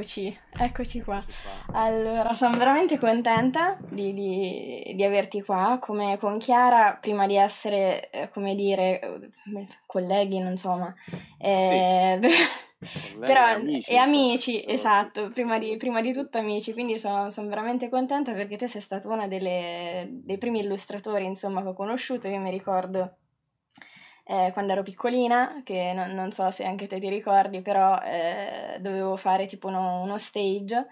Eccoci, eccoci qua. Allora, sono veramente contenta di, di, di, averti qua, come con Chiara, prima di essere, eh, come dire, eh, colleghi, non so, ma... Eh, sì. però, eh, amici, e amici, so. esatto, prima di, prima di, tutto amici, quindi sono, sono veramente contenta perché te sei stata una delle, dei primi illustratori, insomma, che ho conosciuto, io mi ricordo eh, quando ero piccolina, che non, non, so se anche te ti ricordi, però eh, dovevo fare tipo uno, uno stage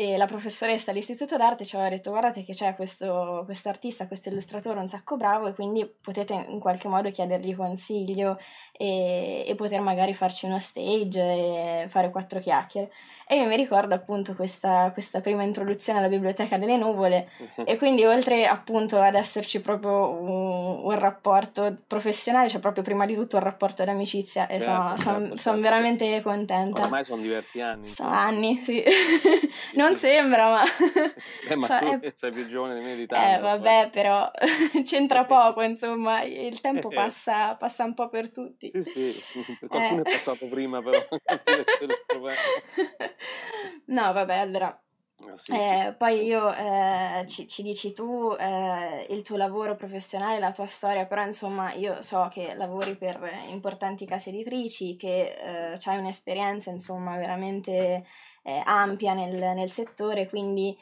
e la professoressa all'istituto d'arte ci aveva detto guardate che c'è questo artista, questo illustratore un sacco bravo e quindi potete in qualche modo chiedergli consiglio e, e poter magari farci uno stage e fare quattro chiacchiere. E io mi ricordo appunto questa, questa prima introduzione alla biblioteca delle nuvole mhm. e quindi oltre appunto ad esserci proprio un, un rapporto professionale c'è cioè proprio prima di tutto un rapporto d'amicizia e certo, sono, certo, son, certo. veramente contenta. Ormai sono diversi anni. Sono anni, sì. non non sembra, ma... Eh, ma so, tu è... sei più giovane di me di eh, tanto. Eh, vabbè, poi. però c'entra poco, insomma, il tempo eh. passa, passa un po' per tutti. Sì, sì, per eh. qualcuno eh. è passato prima, però. no, vabbè, allora... Ah, sì, eh, sì. Poi io eh, ci, ci, dici tu eh, il tuo lavoro professionale, la tua storia, però insomma io so che lavori per importanti case editrici, che eh, hai un'esperienza insomma veramente eh, ampia nel, nel, settore, quindi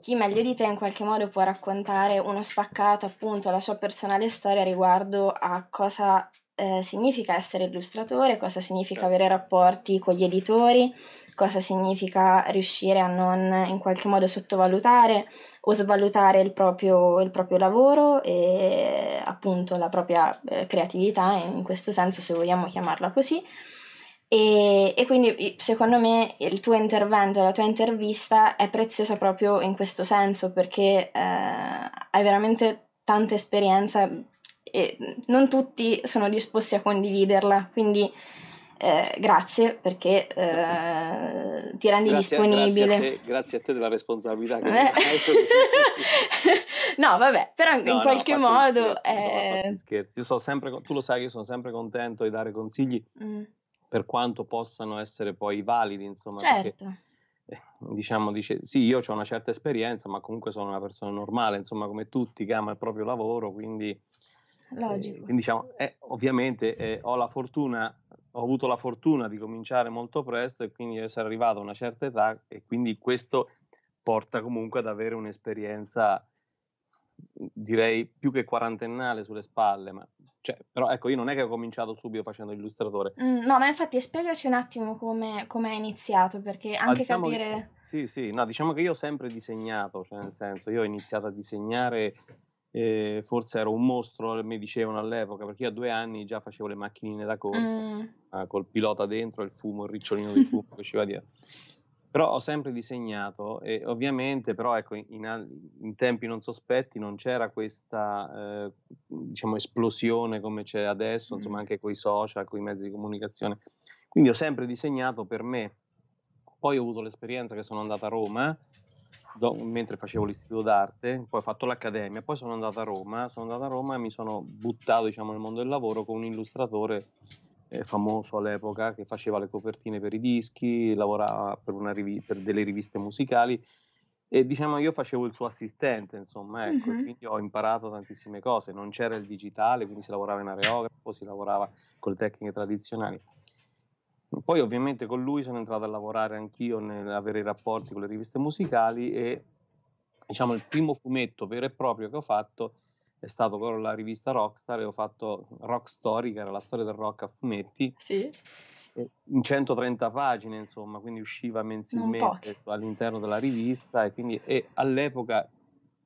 chi meglio di te in qualche modo può raccontare uno spaccato, appunto, alla sua personale storia riguardo a cosa eh, significa essere illustratore, cosa significa avere rapporti con gli editori, cosa significa riuscire a non in qualche modo sottovalutare o svalutare il proprio, il proprio lavoro e appunto la propria eh, creatività, in questo senso se vogliamo chiamarla così. E, e, quindi secondo me il tuo intervento, la tua intervista è preziosa proprio in questo senso perché eh, hai veramente tanta esperienza e non tutti sono disposti a condividerla, quindi eh, grazie perché eh, ti rendi grazie, disponibile. Grazie a, te, grazie a, te, della responsabilità che eh. No, vabbè, però no, in qualche modo... Scherzi, è... insomma, scherzi. Sono sempre, tu lo sai che io sono sempre contento di dare consigli. Mm per quanto possano essere poi validi, insomma. Certo. Perché, diciamo, dice, sì, io ho una certa esperienza, ma comunque sono una persona normale, insomma, come tutti, che ama il proprio lavoro, quindi... Eh, Logico. Eh, quindi diciamo, eh, ovviamente eh, ho la fortuna, ho avuto la fortuna di cominciare molto presto e quindi di essere arrivato a una certa età e quindi questo porta comunque ad avere un'esperienza Mhmm, direi più che quarantennale sulle spalle, ma cioè, però ecco, io non è che ho cominciato subito facendo illustratore. Mm, mhmm, no, ma infatti spiegaci un attimo come, è iniziato, perché ah, anche ah, diciamo capire... Che, sì, sì, no, diciamo che io ho sempre disegnato, cioè nel senso, io ho iniziato a disegnare, eh, forse ero un mostro, mi dicevano all'epoca, perché io a due anni già facevo le macchinine da corsa, mm. eh, col pilota dentro, il fumo, il ricciolino di fumo che usciva dietro. Però ho sempre disegnato e ovviamente però ecco, in, in tempi non sospetti non c'era questa eh, diciamo, esplosione come c'è adesso, mm. insomma anche con i social, con i mezzi di comunicazione. Quindi ho sempre disegnato per me. Poi ho avuto l'esperienza che sono andato a Roma do, mentre facevo l'istituto d'arte, poi ho fatto l'accademia, poi sono andato a Roma, sono andato a Roma e mi sono buttato diciamo, nel mondo del lavoro con un illustratore eh, famoso all'epoca che faceva le copertine per i dischi, lavorava per, riv- per delle riviste musicali e diciamo io facevo il suo assistente, insomma, ecco, uh-huh. quindi ho imparato tantissime cose, non c'era il digitale, quindi si lavorava in areografo, si lavorava con le tecniche tradizionali. Poi ovviamente con lui sono entrato a lavorare anch'io, nell'avere i rapporti con le riviste musicali e diciamo il primo fumetto vero e proprio che ho fatto è stato proprio la rivista Rockstar e ho fatto Rock Story, che era la storia del rock a fumetti. Sì. In 130 pagine, insomma, quindi usciva mensilmente all'interno della rivista e quindi e all'epoca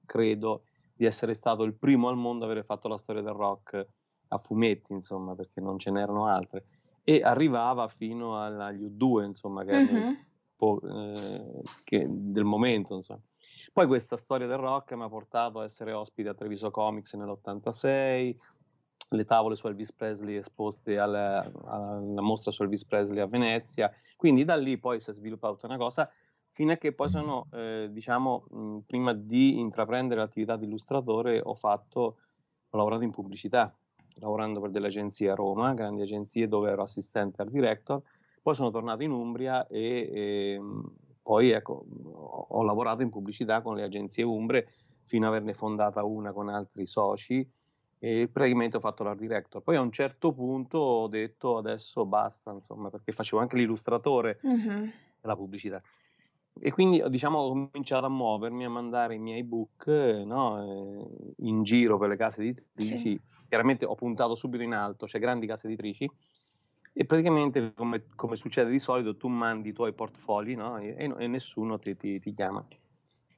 credo di essere stato il primo al mondo ad avere fatto la storia del rock a fumetti, insomma, perché non ce n'erano altre. E arrivava fino agli U2, insomma, che mm-hmm. po- eh, che, del momento, insomma. Poi questa storia del rock mi ha portato a essere ospite a Treviso Comics nell'86, le tavole su Elvis Presley esposte alla, alla mostra su Elvis Presley a Venezia, quindi da lì poi si è sviluppata una cosa fino a che poi sono, eh, diciamo, mh, prima di intraprendere l'attività di illustratore ho, fatto, ho lavorato in pubblicità, lavorando per delle agenzie a Roma, grandi agenzie dove ero assistente al director, poi sono tornato in Umbria e, e ehm, mh, poi ecco, ho lavorato in pubblicità con le agenzie Umbre fino ad averne fondata una con altri soci e praticamente ho fatto l'art director. Poi a un certo punto ho detto adesso basta, insomma, perché facevo anche l'illustratore uh-huh. della pubblicità. E quindi diciamo, ho cominciato a muovermi, a mandare i miei book no, eh, in giro per le case editrici. Sì. Chiaramente ho puntato subito in alto, c'è cioè grandi case editrici e praticamente, come, come, succede di solito, tu mandi i tuoi portfolio no? e, e, nessuno ti, ti, ti chiama.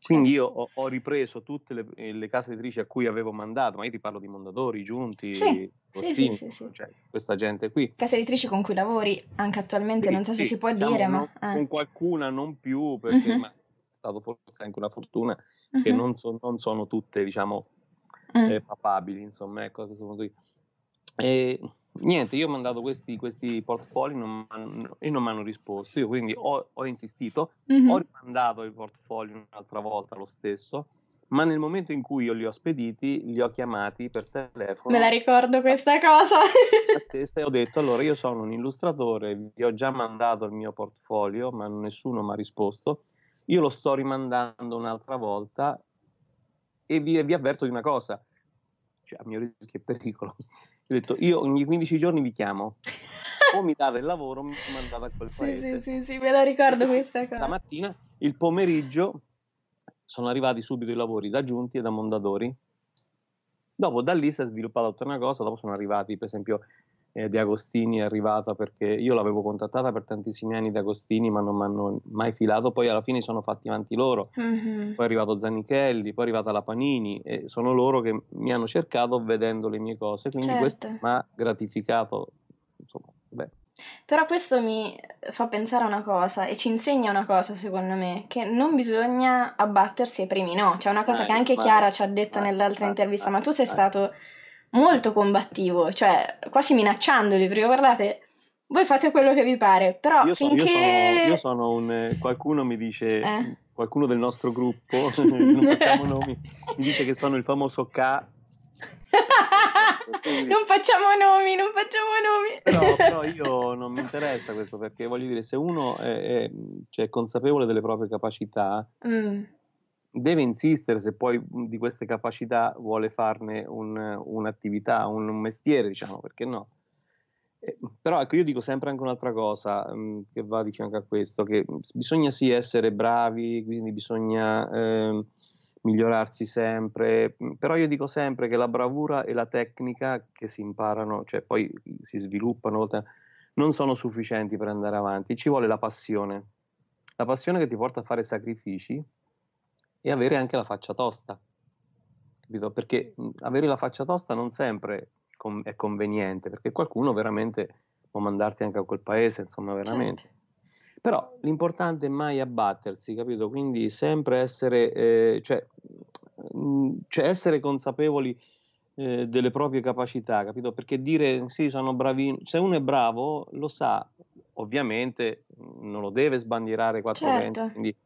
Quindi certo. io ho, ho ripreso tutte le, eh, le, case editrici a cui avevo mandato, ma io ti parlo di Mondadori, Giunti, sì, Postini, sì, sì, cioè, questa gente qui. Case editrici con cui lavori anche attualmente, non so se si può diciamo, dire, non, ma... Eh. Con qualcuna non più, perché uh-huh. è stata forse anche una fortuna, uh-huh. che non, so, non, sono tutte, diciamo, uh-huh. eh, papabili, insomma, ecco, a questo punto di e niente, io ho mandato questi, questi portfolio e non mi hanno risposto. Io quindi ho, ho insistito, mm-hmm. ho rimandato il portfolio un'altra volta lo stesso. Ma nel momento in cui io li ho spediti, li ho chiamati per telefono. Me la ricordo questa cosa. la stessa, e ho detto: Allora, io sono un illustratore, vi ho già mandato il mio portfolio, ma nessuno mi ha risposto. Io lo sto rimandando un'altra volta e vi, vi avverto di una cosa: cioè, a mio rischio e pericolo, ho detto, io ogni 15 giorni vi chiamo. o mi dava il lavoro o mi mandava a quel paese. Sì, sì, sì, me la ricordo questa cosa. La mattina, il pomeriggio, sono arrivati subito i lavori da Giunti e da Mondadori. Dopo da lì si è sviluppata tutta una cosa, dopo sono arrivati per esempio eh, De Agostini è arrivata perché io l'avevo contattata per tantissimi anni De Agostini ma non mi hanno mai filato, poi alla fine sono fatti avanti loro, uh-huh. poi è arrivato Zanichelli, poi è arrivata la Panini e sono loro che mi hanno cercato vedendo le mie cose, quindi certo. questo mi ha gratificato, insomma, beh. Però questo mi fa pensare a una cosa e ci insegna una cosa, secondo me, che non bisogna abbattersi ai primi no. C'è cioè una cosa eh, che anche Chiara ci ha detto eh, nell'altra eh, intervista, eh, ma tu sei eh, eh. stato molto combattivo, cioè quasi minacciandoli, perché guardate, voi fate quello che vi pare, però io so, finché... Io sono, io sono un... qualcuno mi dice... Eh? Qualcuno del nostro gruppo, non facciamo nomi, mi dice che sono il famoso K non facciamo nomi, non facciamo nomi. Però, però, io non mi interessa questo perché voglio dire, se uno è, è cioè, consapevole delle proprie capacità, mm deve insistere se poi di queste capacità vuole farne un, un'attività, un, un, mestiere, diciamo, perché no? Eh, però ecco, io dico sempre anche un'altra cosa mh, che va di fianco a questo, che bisogna sì essere bravi, quindi bisogna eh, migliorarsi sempre, però io dico sempre che la bravura e la tecnica che si imparano, cioè poi si sviluppano, non sono sufficienti per andare avanti, ci vuole la passione. La passione che ti porta a fare sacrifici, e avere anche la faccia tosta, capito? Perché mhmm, avere la faccia tosta non sempre con- è conveniente, perché qualcuno veramente può mandarti anche a quel paese, insomma, veramente. Certo. Però l'importante è mai abbattersi, capito? Quindi sempre essere, eh, cioè, mh, mhmm, cioè essere consapevoli eh, delle proprie capacità, capito? Perché dire sì, sono bravino, se uno è bravo lo sa, ovviamente mhmm, non lo deve sbandierare 420, certo. quindi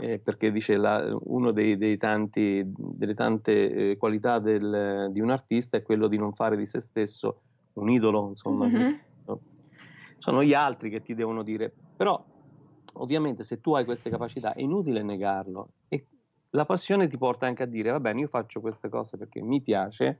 eh, perché dice uno dei, tanti, delle tante eh, qualità del, di un artista è quello di non fare di se stesso un idolo, insomma. Mm-hmm. Sono gli altri che ti devono dire, però ovviamente se tu hai queste capacità è inutile negarlo e la passione ti porta anche a dire, va bene, io faccio queste cose perché mi piace,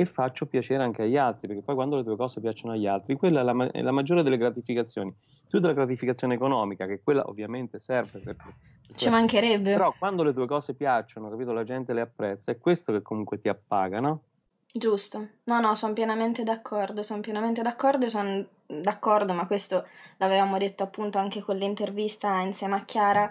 e faccio piacere anche agli altri, perché poi quando le tue cose piacciono agli altri, quella è la, è la maggiore delle gratificazioni, più della gratificazione economica, che quella ovviamente serve. Per, per Ci per... mancherebbe. Però quando le tue cose piacciono, capito, la gente le apprezza, è questo che comunque ti appaga, no? Giusto, no, no, sono pienamente d'accordo, sono pienamente d'accordo e sono d'accordo, ma questo l'avevamo detto appunto anche con l'intervista insieme a Chiara,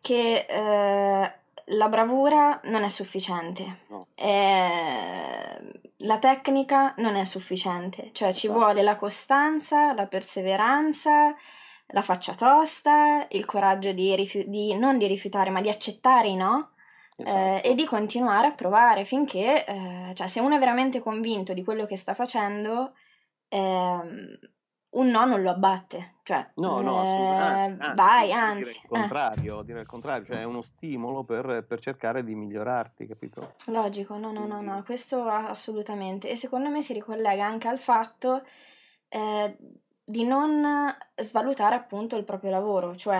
che eh, la bravura non è sufficiente, no. eh, la tecnica non è sufficiente, cioè esatto. ci vuole la costanza, la perseveranza, la faccia tosta, il coraggio di, rifi- di non di rifiutare ma di accettare i no. Esatto. Eh, e esatto. di continuare a provare finché, eh, cioè, se uno è veramente convinto di quello che sta facendo, eh, un no non lo abbatte. Cioè, no, no, eh, anzi, vai, anzi. Dire il, eh. contrario, dire il contrario, cioè è uno stimolo per, per, cercare di migliorarti, capito? Logico, no, no, no, no, questo assolutamente. E secondo me si ricollega anche al fatto eh, di non svalutare appunto il proprio lavoro, cioè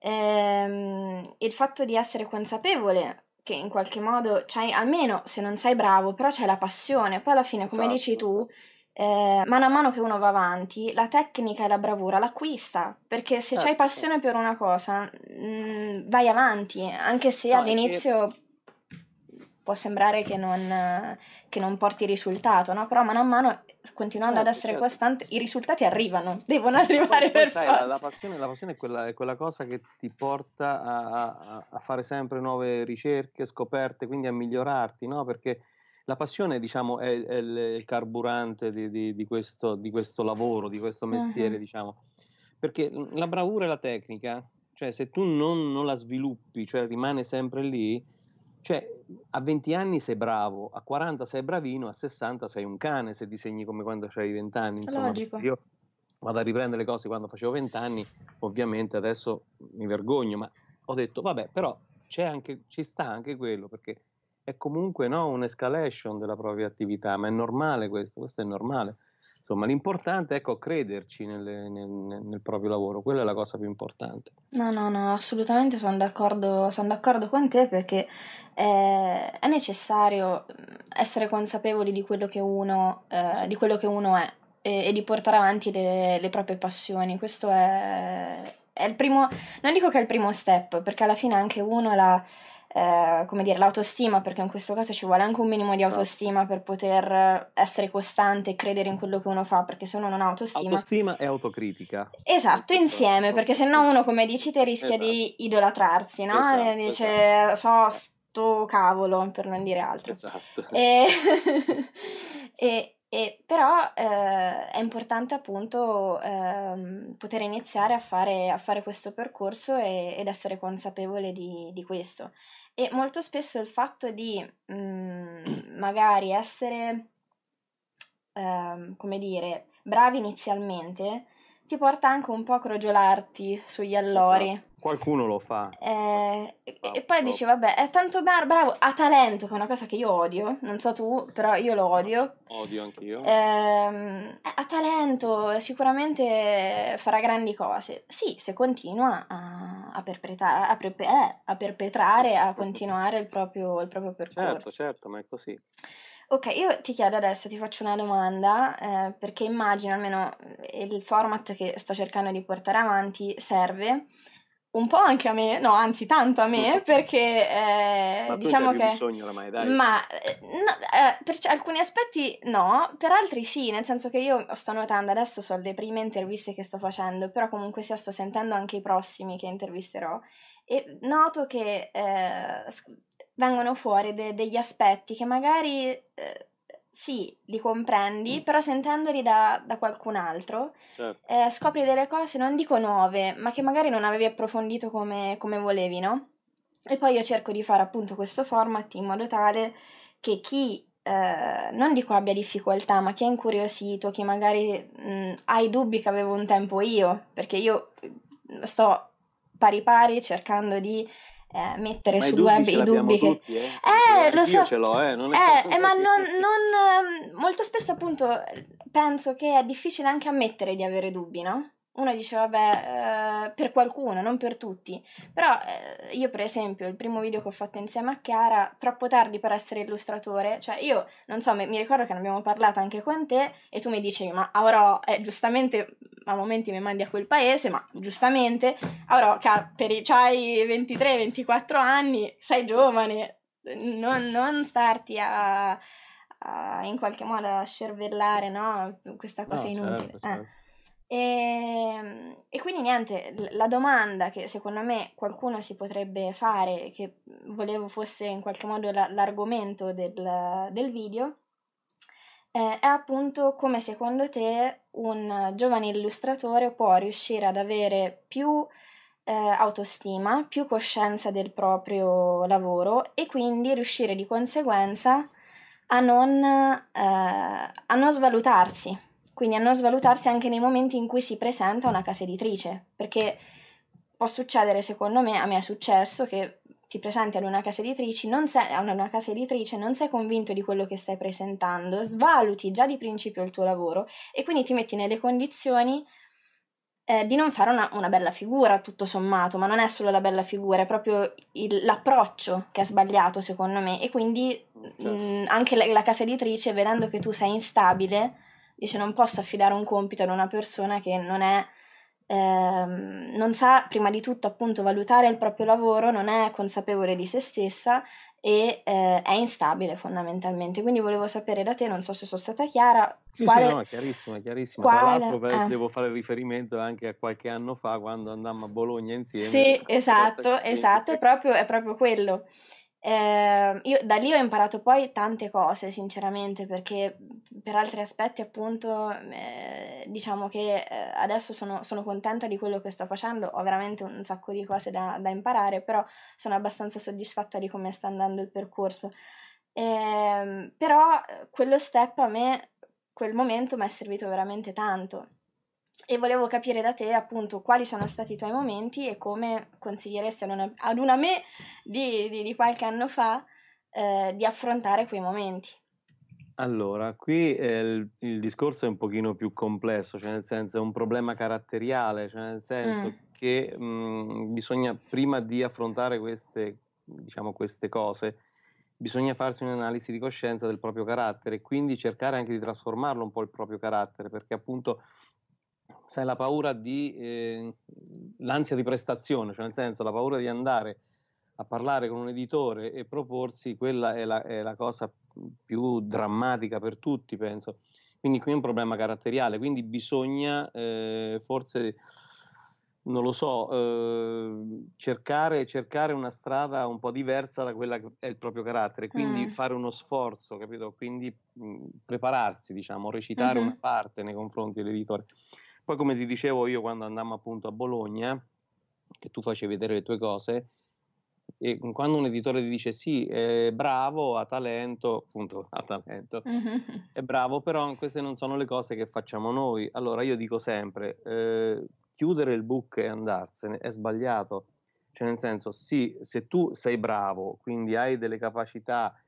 ehm, il fatto di essere consapevole che in qualche modo c'hai, almeno se non sei bravo, però c'è la passione, poi alla fine, come esatto, dici tu, esatto eh, mano a mano che uno va avanti, la tecnica e la bravura l'acquista, perché se certo. hai passione per una cosa, mh, mm, vai avanti, anche se no, all'inizio può sembrare che non, che non, porti risultato, no? però mano a mano, continuando certo, ad essere certo. costante, i risultati arrivano, devono arrivare poi, per sai, forza. La passione, la passione è, quella, è, quella, cosa che ti porta a, a, a, fare sempre nuove ricerche, scoperte, quindi a migliorarti, no? perché la passione diciamo, è, è il carburante di, di, di, questo, di, questo, lavoro, di questo mestiere, uh-huh. diciamo. Perché mhmm, la bravura e la tecnica, cioè se tu non, non la sviluppi, cioè rimane sempre lì, cioè, a 20 anni sei bravo, a 40 sei bravino, a 60 sei un cane se disegni come quando hai 20 anni. Insomma, Io vado a riprendere le cose quando facevo 20 anni, ovviamente adesso mi vergogno, ma ho detto vabbè, però c'è anche, ci sta anche quello perché è comunque no, un'escalation della propria attività, ma è normale questo, questo è normale. Insomma, l'importante è ecco, crederci nelle, nel, nel, proprio lavoro, quella è la cosa più importante. No, no, no, assolutamente sono d'accordo, son d'accordo con te perché eh, è necessario mm, essere consapevoli di quello che uno, eh, di quello che uno è e, e, di portare avanti le, le proprie passioni. Questo è, è il primo, non dico che è il primo step, perché alla fine anche uno la eh, come dire, l'autostima, perché in questo caso ci vuole anche un minimo di esatto. autostima per poter essere costante e credere in quello che uno fa, perché se uno non ha autostima... Autostima e autocritica. Esatto, insieme, perché se no uno, come dici te, rischia esatto. di idolatrarsi, no? Esatto, dice, esatto. so, sto cavolo, per non dire altro. Esatto. E... e e però eh, è importante appunto eh, poter iniziare a fare, a fare questo percorso e, ed essere consapevole di, di, questo. E molto spesso il fatto di mh, mm, magari essere, eh, come dire, bravi inizialmente ti porta anche un po' a crogiolarti sugli esatto. allori. Esatto. Qualcuno lo fa. Eh, e poi dice, vabbè, è tanto bravo, bravo, ha talento, che è una cosa che io odio, non so tu, però io lo odio. Odio anch'io. Eh, ha talento, sicuramente farà grandi cose. Sì, se continua a, a, perpetrare, a, prepe, eh, a perpetrare, a continuare il proprio, il proprio percorso. Certo, certo, ma è così. Ok, io ti chiedo adesso, ti faccio una domanda, eh, perché immagino almeno il format che sto cercando di portare avanti serve un po' anche a me, no, anzi tanto a me, perché eh, ma diciamo che... Bisogno oramai, dai. Ma eh, no, eh, per alcuni aspetti no, per altri sì, nel senso che io sto notando, adesso sono le prime interviste che sto facendo, però comunque sia sto sentendo anche i prossimi che intervisterò e noto che eh, vengono fuori de- degli aspetti che magari eh, sì, li comprendi, mm. però sentendoli da, da qualcun altro certo. eh, scopri delle cose, non dico nuove, ma che magari non avevi approfondito come, come volevi, no? E poi io cerco di fare appunto questo format in modo tale che chi eh, non dico abbia difficoltà, ma chi è incuriosito, chi magari mh, mm, ha i dubbi che avevo un tempo io, perché io mm, sto pari pari cercando di eh, mettere ma sul web i dubbi che... Tutti, eh, eh lo so. Io ce l'ho, eh, non è eh, eh ma non, non, ehm, molto spesso appunto penso che è difficile anche ammettere di avere dubbi, no? uno dice vabbè eh, per qualcuno, non per tutti, però eh, io per esempio il primo video che ho fatto insieme a Chiara, troppo tardi per essere illustratore, cioè io non so, mi, mi ricordo che ne abbiamo parlato anche con te e tu mi dicevi ma avrò, eh, giustamente a momenti mi mandi a quel paese, ma giustamente avrò, per i, c'hai 23-24 anni, sei giovane, non, non starti a, a, in qualche modo a scervellare no? questa cosa no, inutile. Certo, eh. certo. E, ehm, e, quindi niente, la domanda che secondo me qualcuno si potrebbe fare, che volevo fosse in qualche modo la, l'argomento del, del video, eh, è appunto come secondo te un giovane illustratore può riuscire ad avere più eh, autostima, più coscienza del proprio lavoro e quindi riuscire di conseguenza a non, eh, a non svalutarsi quindi a non svalutarsi anche nei momenti in cui si presenta una casa editrice, perché può succedere, secondo me, a me è successo che ti presenti ad una casa editrice, non sei, a una casa editrice, non sei convinto di quello che stai presentando, svaluti già di principio il tuo lavoro e quindi ti metti nelle condizioni eh, di non fare una, una, bella figura, tutto sommato, ma non è solo la bella figura, è proprio il, l'approccio che è sbagliato, secondo me, e quindi certo. mh, mm, anche la, la casa editrice, vedendo che tu sei instabile, Dice non posso affidare un compito ad una persona che non è Ehm, non sa prima di tutto appunto valutare il proprio lavoro, non è consapevole di se stessa e eh, è instabile fondamentalmente. Quindi volevo sapere da te, non so se sono stata chiara. Sì, quale... sì, no, è chiarissimo, è chiarissimo. Quale... Tra l'altro eh. devo fare riferimento anche a qualche anno fa quando andammo a Bologna insieme. Sì, esatto, esatto, è proprio, è proprio quello. Eh, io, da lì ho imparato poi tante cose, sinceramente, perché per altri aspetti, appunto, eh, diciamo che eh, adesso sono, sono, contenta di quello che sto facendo, ho veramente un sacco di cose da, da imparare, però sono abbastanza soddisfatta di come sta andando il percorso. Ehm, però eh, quello step a me, quel momento mi è servito veramente tanto e volevo capire da te appunto quali sono stati i tuoi momenti e come consiglieresti ad una, ad una me di, di, di, qualche anno fa eh, di affrontare quei momenti. Allora, qui eh, il, il, discorso è un pochino più complesso, cioè nel senso è un problema caratteriale, cioè nel senso mm. che mh, mm, bisogna prima di affrontare queste, diciamo, queste cose, bisogna farsi un'analisi di coscienza del proprio carattere e quindi cercare anche di trasformarlo un po' il proprio carattere, perché appunto sai, la paura di eh, l'ansia di prestazione, cioè nel senso la paura di andare a parlare con un editore e proporsi, quella è la, è la cosa più drammatica per tutti, penso. Quindi qui è un problema caratteriale, quindi bisogna eh, forse, non lo so, eh, cercare, cercare, una strada un po' diversa da quella che è il proprio carattere, quindi mm. fare uno sforzo, capito? Quindi mh, mhmm, prepararsi, diciamo, recitare mm-hmm. una parte nei confronti dell'editore. Poi come ti dicevo io quando andammo appunto a Bologna, che tu facevi vedere le tue cose, e quando un editore ti dice sì, è bravo, ha talento, appunto ha talento, è bravo, però queste non sono le cose che facciamo noi. Allora io dico sempre, eh, chiudere il book e andarsene è sbagliato. Cioè nel senso, sì, se tu sei bravo, quindi hai delle capacità,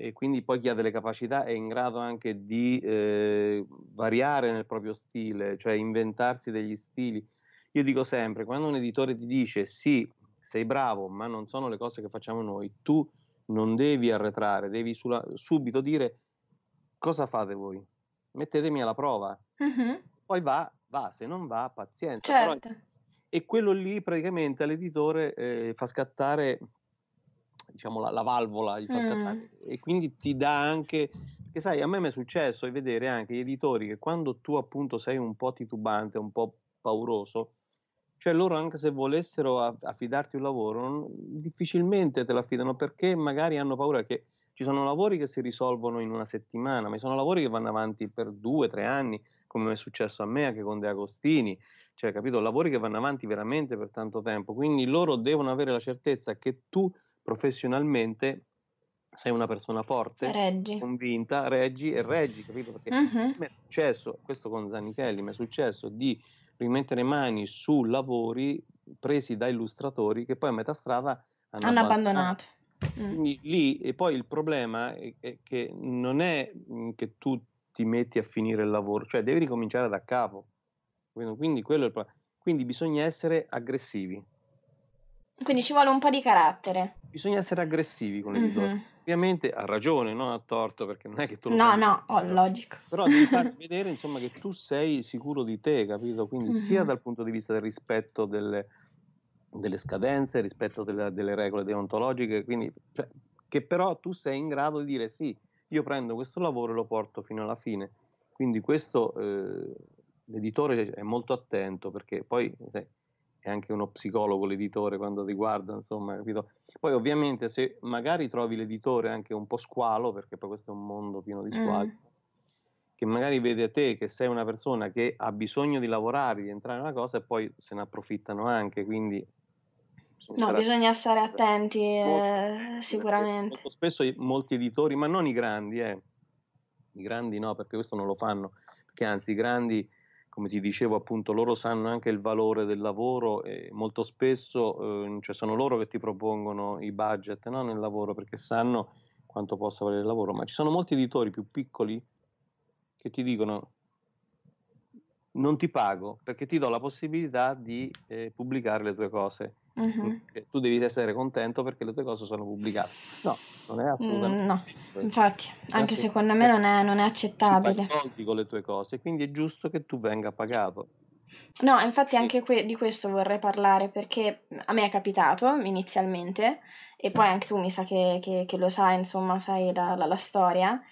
e quindi poi chi ha delle capacità è in grado anche di eh, variare nel proprio stile, cioè inventarsi degli stili. Io dico sempre, quando un editore ti dice sì, sei bravo, ma non sono le cose che facciamo noi, tu non devi arretrare, devi sulla, subito dire cosa fate voi, mettetemi alla prova, uh-huh. poi va, va, se non va, pazienza. Certo. Però, e quello lì praticamente all'editore eh, fa scattare diciamo, la, la, valvola di far scattare. Mm. E quindi ti dà anche. Perché sai, a me mi è successo di vedere anche gli editori che quando tu appunto sei un po' titubante, un po' pauroso, cioè loro anche se volessero affidarti un lavoro, non, difficilmente te l'affidano perché magari hanno paura che ci sono lavori che si risolvono in una settimana, ma ci sono lavori che vanno avanti per due, tre anni, come è successo a me anche con De Agostini, cioè capito, lavori che vanno avanti veramente per tanto tempo, quindi loro devono avere la certezza che tu professionalmente sei una persona forte, reggi. convinta, reggi e reggi, capito? Perché uh-huh. mi è successo, questo con Zanichelli, mi è successo di rimettere mani su lavori presi da illustratori che poi a metà strada hanno, hanno abbandonato. Mm. Quindi, mm. lì, e poi il problema è, è che non è mm, che tu ti metti a finire il lavoro, cioè devi ricominciare da capo. Quindi, quello è il problema. Quindi bisogna essere aggressivi quindi ci vuole un po' di carattere. Bisogna essere aggressivi con l'editore. Mm-hmm. Ovviamente ha ragione, non ha torto, perché non è che tu lo No, pensi, no, oh, logico. Però devi far vedere, insomma, che tu sei sicuro di te, capito? Quindi mm-hmm. sia mhm. dal punto di vista del rispetto delle, delle scadenze, rispetto della, delle regole deontologiche, quindi, cioè, che però tu sei in grado di dire sì, io prendo questo lavoro e lo porto fino alla fine. Quindi questo eh, l'editore è molto attento perché poi sai, è anche uno psicologo l'editore quando ti guarda, insomma, capito? Poi ovviamente se magari trovi l'editore anche un po' squalo, perché poi questo è un mondo pieno di mm. squali, mm. che magari vede a te che sei una persona che ha bisogno di lavorare, di entrare in una cosa e poi se ne approfittano anche, quindi... No, bisogna stare attenti, molto, eh, sicuramente. Molto spesso molti editori, ma non i grandi, eh. i grandi no, perché questo non lo fanno, perché anzi i grandi come ti dicevo appunto loro sanno anche il valore del lavoro e molto spesso eh, cioè sono loro che ti propongono i budget no? nel lavoro perché sanno quanto possa valere il lavoro, ma ci sono molti editori più piccoli che ti dicono non ti pago perché ti do la possibilità di eh, pubblicare le tue cose Uh-huh. Tu devi essere contento perché le tue cose sono pubblicate. No, non è mm, assolutamente. Mm, no, infatti, anche secondo me non è, non è accettabile. Ci soldi con le tue cose, quindi è giusto che tu venga pagato. No, infatti anche que- di questo vorrei parlare perché a me è capitato inizialmente e poi anche tu mi sa che, che, che lo sai, insomma, sai la, la, la storia,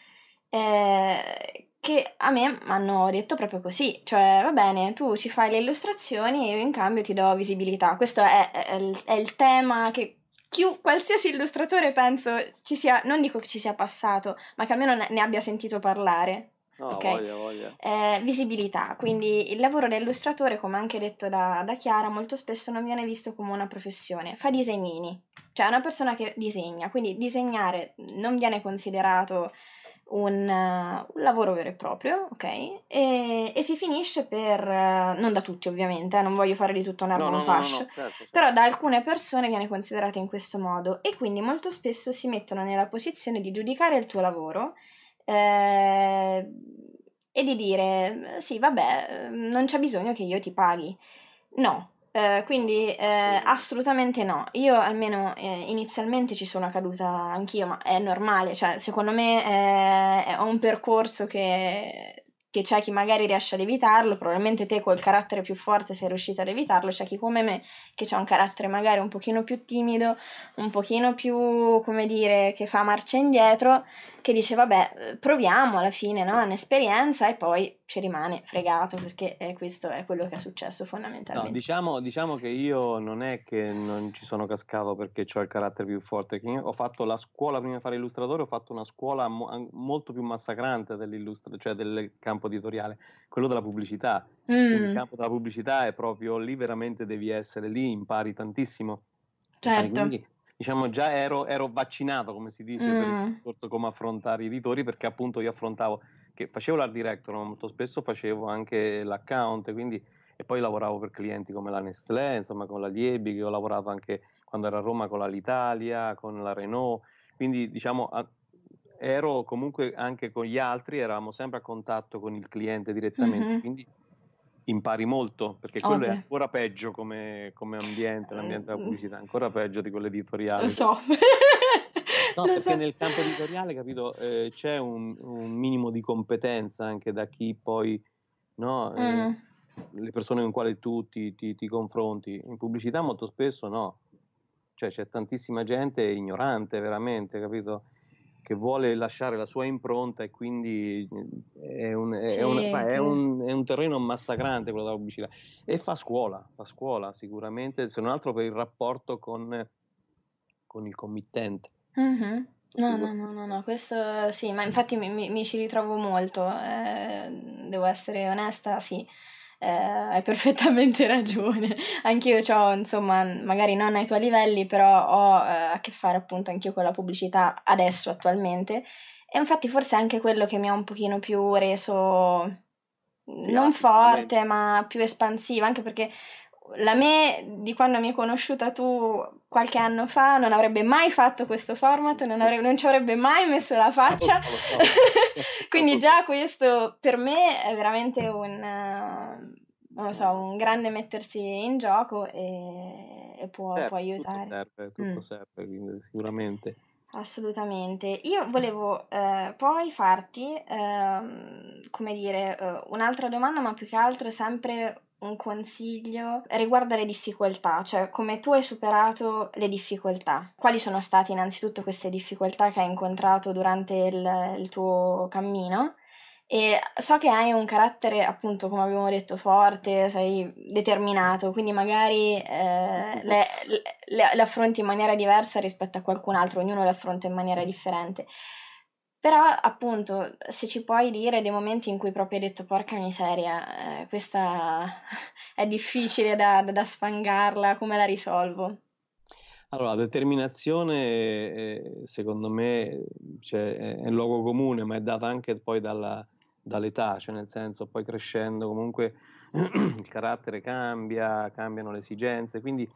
eh, che a me mi hanno detto proprio così, cioè va bene, tu ci fai le illustrazioni e io in cambio ti do visibilità. Questo è, è, è il tema che più qualsiasi illustratore penso ci sia, non dico che ci sia passato, ma che almeno ne, ne abbia sentito parlare. No, okay? voglia, voglia. Eh, visibilità, quindi il lavoro dell'illustratore, come anche detto da, da Chiara, molto spesso non viene visto come una professione, fa disegnini, cioè è una persona che disegna, quindi disegnare non viene considerato un, eh, un, lavoro vero e proprio, ok? E, e, si finisce per, eh, non da tutti ovviamente, eh, non voglio fare di tutto una roba no, no, fascia, no, certo, certo. però da alcune persone viene considerata in questo modo e quindi molto spesso si mettono nella posizione di giudicare il tuo lavoro eh, e di dire sì vabbè non c'è bisogno che io ti paghi. No, eh, quindi uh, sì. assolutamente no, io almeno eh, inizialmente ci sono caduta anch'io, ma è normale, cioè secondo me è, eh, è un percorso che, che, c'è chi magari riesce ad evitarlo, probabilmente te col carattere più forte sei riuscita ad evitarlo, c'è chi come me che ha un carattere magari un pochino più timido, un pochino più, come dire, che fa marcia indietro che dice vabbè eh, proviamo alla fine, no? un'esperienza e poi ci rimane fregato perché eh, questo è quello che è successo fondamentalmente. No, diciamo, diciamo, che io non è che non ci sono cascato perché ho il carattere più forte, ho fatto la scuola prima di fare illustratore, ho fatto una scuola mo- molto più massacrante cioè del campo editoriale, quello della pubblicità. Mm. Il campo della pubblicità è proprio lì veramente devi essere lì, impari tantissimo. Certo. Quindi diciamo già ero, ero vaccinato, come si dice, mm. per il mm. discorso come affrontare i editori, perché appunto io affrontavo, che facevo l'art director, ma molto spesso facevo anche l'account, quindi, e poi lavoravo per clienti come la Nestlé, insomma con la Liebig, che ho lavorato anche quando ero a Roma con l'Italia, con la Renault, quindi diciamo a, ero comunque anche con gli altri, eravamo sempre a contatto con il cliente direttamente, mm-hmm. quindi impari molto, perché quello Ovvio. è ancora peggio come, come ambiente, l'ambiente della mm. pubblicità, è ancora peggio di quello editoriale. Lo so. No, Lo perché so. nel campo editoriale, capito, eh, c'è un, un, minimo di competenza anche da chi poi, no, eh, mm. le persone con quali tu ti, ti, ti, confronti. In pubblicità molto spesso no, cioè c'è tantissima gente ignorante veramente, capito? che vuole lasciare la sua impronta e quindi eh, è un, è sì, un, è un, è un terreno massacrante quello della pubblicità. E fa scuola, fa scuola sicuramente, se non altro per il rapporto con, con il committente. Mm-hmm. No, no, no, no, no, questo sì, ma infatti mi, mi, mi ci ritrovo molto, eh, devo essere onesta, sì eh, hai perfettamente ragione. Anch'io ho, insomma, magari non ai tuoi livelli, però ho eh, a che fare appunto anch'io con la pubblicità adesso, attualmente. E infatti forse è anche quello che mi ha un pochino più reso non ah, forte, ma più espansiva, anche perché la me di quando mi hai conosciuta tu qualche anno fa non avrebbe mai fatto questo format, non, avrebbe, non ci avrebbe mai messo la faccia. Quindi già questo per me è veramente un, so, mm. un grande mettersi in gioco e, e può, serve, può, aiutare. Mm. Tutto serve, tutto mm. serve quindi sicuramente. Assolutamente. Io volevo eh, poi farti, eh, come dire, eh, un'altra domanda, ma più che altro sempre un consiglio riguarda le difficoltà, cioè come tu hai superato le difficoltà. Quali sono state innanzitutto queste difficoltà che hai incontrato durante il, il tuo cammino? E so che hai un carattere, appunto, come abbiamo detto, forte, sei determinato, quindi magari eh, le, le, le affronti in maniera diversa rispetto a qualcun altro, ognuno le affronta in maniera differente. Però appunto, se ci puoi dire dei momenti in cui proprio hai detto porca miseria, eh, questa è difficile da, da, da sfangarla, come la risolvo? Allora, la determinazione, eh, secondo me, cioè, è un luogo comune, ma è data anche poi dalla, dall'età, cioè nel senso, poi crescendo comunque il carattere cambia, cambiano le esigenze, quindi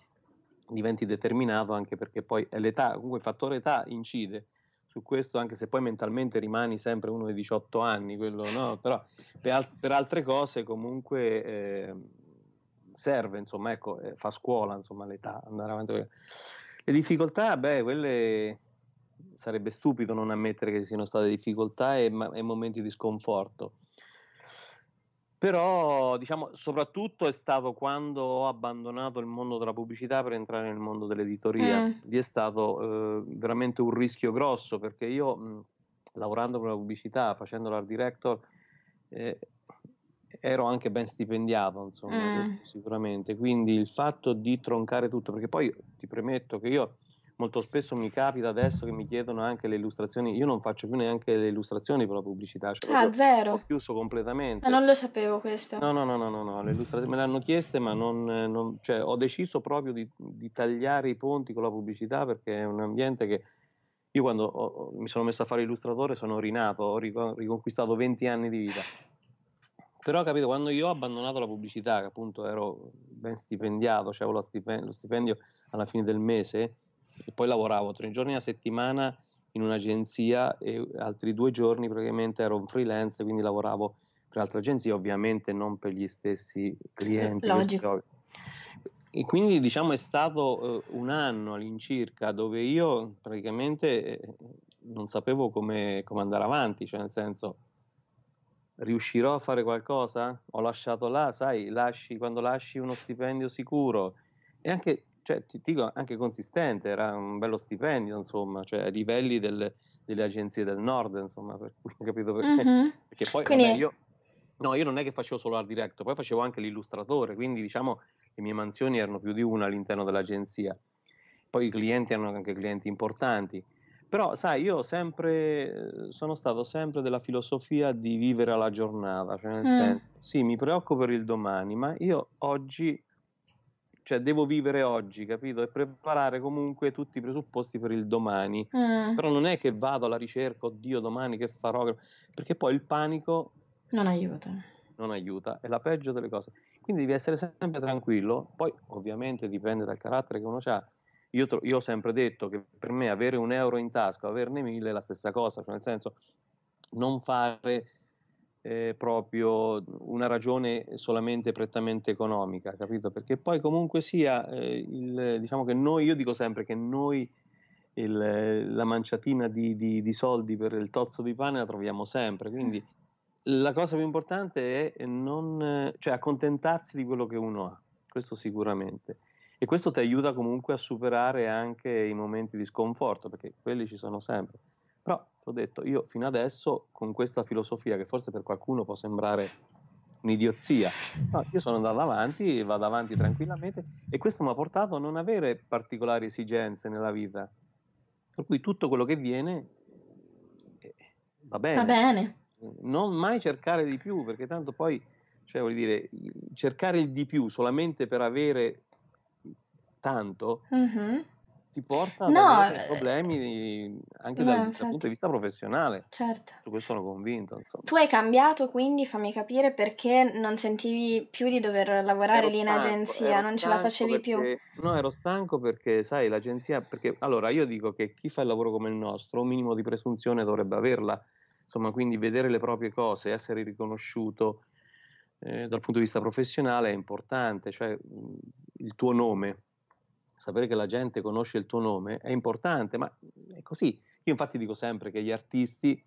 diventi determinato anche perché poi l'età, comunque il fattore età incide su questo, anche se poi mentalmente rimani sempre uno dei 18 anni, quello no, però per, al- per altre cose comunque eh, serve, insomma, ecco, eh, fa scuola, insomma, l'età, andare avanti. Le difficoltà, beh, quelle sarebbe stupido non ammettere che ci siano state difficoltà e, ma- e momenti di sconforto però, diciamo, soprattutto è stato quando ho abbandonato il mondo della pubblicità per entrare nel mondo dell'editoria. Mm. Lì è stato eh, veramente un rischio grosso perché io, mh, lavorando per la pubblicità, facendo l'art director, eh, ero anche ben stipendiato, insomma, mm. sicuramente. Quindi il fatto di troncare tutto, perché poi ti premetto che io molto spesso mi capita adesso che mi chiedono anche le illustrazioni, io non faccio più neanche le illustrazioni per la pubblicità, cioè ah, zero. ho chiuso completamente. Ma non lo sapevo questo. No, no, no, no, no, no. le illustrazioni me le hanno chieste, ma non, non cioè, ho deciso proprio di, di, tagliare i ponti con la pubblicità perché è un ambiente che io quando ho, mi sono messo a fare illustratore sono rinato, ho riconquistato 20 anni di vita. Però capito, quando io ho abbandonato la pubblicità, che appunto ero ben stipendiato, cioè avevo lo stipendio alla fine del mese, e poi lavoravo tre giorni a settimana in un'agenzia e altri due giorni praticamente ero un freelance, quindi lavoravo per altre agenzie, ovviamente non per gli stessi clienti. Logico. E quindi diciamo è stato eh, un anno all'incirca dove io praticamente eh, non sapevo come, come, andare avanti, cioè nel senso riuscirò a fare qualcosa? Ho lasciato là, sai, lasci, quando lasci uno stipendio sicuro e anche cioè, ti, dico, anche consistente, era un bello stipendio, insomma, cioè ai livelli del, delle agenzie del nord, insomma, per cui ho capito perché. Mm-hmm. Perché poi quindi... vabbè, io, no, io non è che facevo solo art director, poi facevo anche l'illustratore, quindi diciamo le mie mansioni erano più di una all'interno dell'agenzia. Poi i clienti erano anche clienti importanti. Però, sai, io sempre, sono stato sempre della filosofia di vivere alla giornata, cioè nel mm. senso, sì, mi preoccupo per il domani, ma io oggi cioè devo vivere oggi, capito? E preparare comunque tutti i presupposti per il domani. Mm. Però non è che vado alla ricerca, oddio, domani che farò, perché poi il panico non aiuta. Non aiuta, è la peggio delle cose. Quindi devi essere sempre tranquillo, poi ovviamente dipende dal carattere che uno ha. Io, tro- io ho sempre detto che per me avere un euro in tasca, averne mille è la stessa cosa, cioè nel senso non fare eh, proprio una ragione solamente prettamente economica, capito? Perché poi comunque sia, eh, il, diciamo che noi, io dico sempre che noi il, la manciatina di, di, di, soldi per il tozzo di pane la troviamo sempre, mm. quindi la cosa più importante è non, cioè accontentarsi di quello che uno ha, questo sicuramente. E questo ti aiuta comunque a superare anche i momenti di sconforto, perché quelli ci sono sempre però ti ho detto, io fino adesso con questa filosofia che forse per qualcuno può sembrare un'idiozia, no, io sono andato avanti, vado avanti tranquillamente e questo mi ha portato a non avere particolari esigenze nella vita. Per cui tutto quello che viene eh, va bene. Va bene. Non mai cercare di più, perché tanto poi, cioè, vuol dire, cercare il di più solamente per avere tanto, mm-hmm ti porta no, a eh, problemi anche no, dal, dal, punto di vista professionale. Certo. Su questo sono convinto. Insomma. Tu hai cambiato quindi, fammi capire, perché non sentivi più di dover lavorare ero lì stanco, in agenzia, non ce la facevi perché, più. No, ero stanco perché, sai, l'agenzia, perché allora io dico che chi fa il lavoro come il nostro, un minimo di presunzione dovrebbe averla, insomma, quindi vedere le proprie cose, essere riconosciuto eh, dal punto di vista professionale è importante, cioè mm, il tuo nome sapere che la gente conosce il tuo nome è importante, ma è così. Io infatti dico sempre che gli artisti